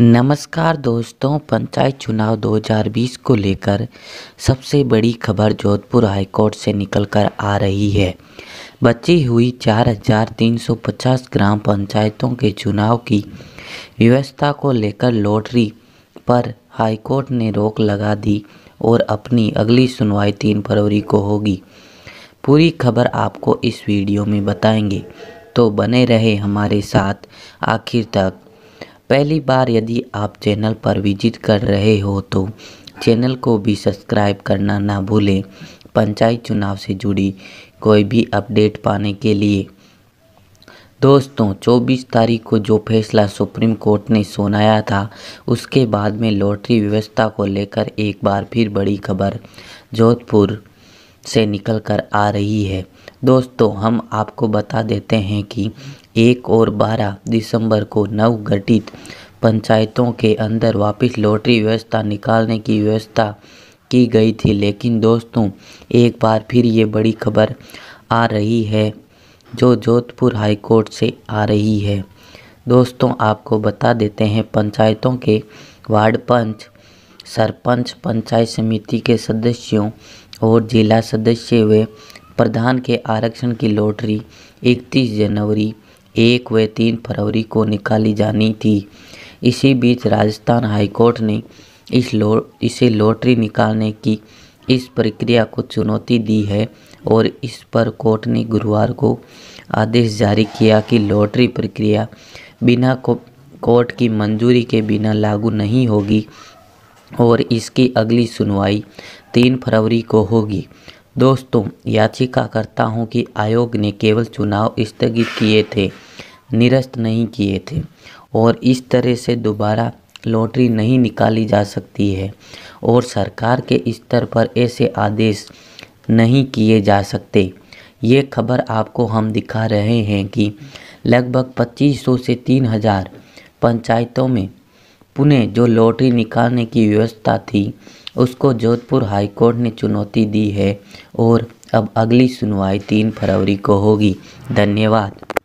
नमस्कार दोस्तों पंचायत चुनाव 2020 को लेकर सबसे बड़ी खबर जोधपुर हाईकोर्ट से निकलकर आ रही है बची हुई 4,350 ग्राम पंचायतों के चुनाव की व्यवस्था को लेकर लॉटरी पर हाईकोर्ट ने रोक लगा दी और अपनी अगली सुनवाई तीन फरवरी को होगी पूरी खबर आपको इस वीडियो में बताएंगे तो बने रहे हमारे साथ आखिर तक पहली बार यदि आप चैनल पर विजिट कर रहे हो तो चैनल को भी सब्सक्राइब करना ना भूलें पंचायत चुनाव से जुड़ी कोई भी अपडेट पाने के लिए दोस्तों 24 तारीख को जो फैसला सुप्रीम कोर्ट ने सुनाया था उसके बाद में लॉटरी व्यवस्था को लेकर एक बार फिर बड़ी खबर जोधपुर से निकल कर आ रही है दोस्तों हम आपको बता देते हैं कि एक और बारह दिसंबर को नवगठित पंचायतों के अंदर वापस लॉटरी व्यवस्था निकालने की व्यवस्था की गई थी लेकिन दोस्तों एक बार फिर ये बड़ी खबर आ रही है जो जोधपुर हाईकोर्ट से आ रही है दोस्तों आपको बता देते हैं पंचायतों के वार्ड पंच सरपंच पंचायत समिति के सदस्यों और जिला सदस्य व प्रधान के आरक्षण की लॉटरी 31 जनवरी एक व तीन फरवरी को निकाली जानी थी इसी बीच राजस्थान हाईकोर्ट ने इस लो इसे लॉटरी निकालने की इस प्रक्रिया को चुनौती दी है और इस पर कोर्ट ने गुरुवार को आदेश जारी किया कि लॉटरी प्रक्रिया बिना को कोर्ट की मंजूरी के बिना लागू नहीं होगी और इसकी अगली सुनवाई तीन फरवरी को होगी दोस्तों याचिका करता हूँ कि आयोग ने केवल चुनाव स्थगित किए थे निरस्त नहीं किए थे और इस तरह से दोबारा लॉटरी नहीं निकाली जा सकती है और सरकार के स्तर पर ऐसे आदेश नहीं किए जा सकते ये खबर आपको हम दिखा रहे हैं कि लगभग 2500 से 3000 पंचायतों में पुणे जो लॉटरी निकालने की व्यवस्था थी उसको जोधपुर हाईकोर्ट ने चुनौती दी है और अब अगली सुनवाई तीन फरवरी को होगी धन्यवाद